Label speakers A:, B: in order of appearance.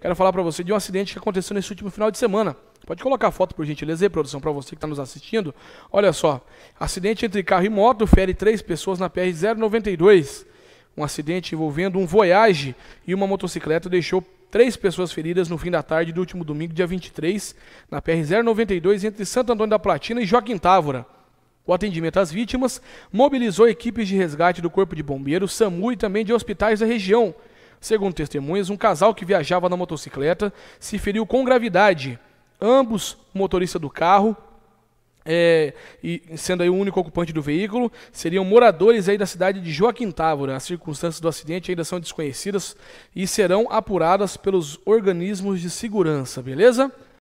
A: Quero falar para você de um acidente que aconteceu nesse último final de semana. Pode colocar a foto, por gentileza, aí, produção, para você que está nos assistindo. Olha só, acidente entre carro e moto fere três pessoas na PR-092. Um acidente envolvendo um Voyage e uma motocicleta deixou três pessoas feridas no fim da tarde do último domingo, dia 23, na PR-092, entre Santo Antônio da Platina e Joaquim Távora. O atendimento às vítimas mobilizou equipes de resgate do Corpo de Bombeiros, SAMU e também de hospitais da região. Segundo testemunhas, um casal que viajava na motocicleta se feriu com gravidade. Ambos, motorista do carro, é, e sendo aí o único ocupante do veículo, seriam moradores aí da cidade de Joaquim Távora. As circunstâncias do acidente ainda são desconhecidas e serão apuradas pelos organismos de segurança, beleza?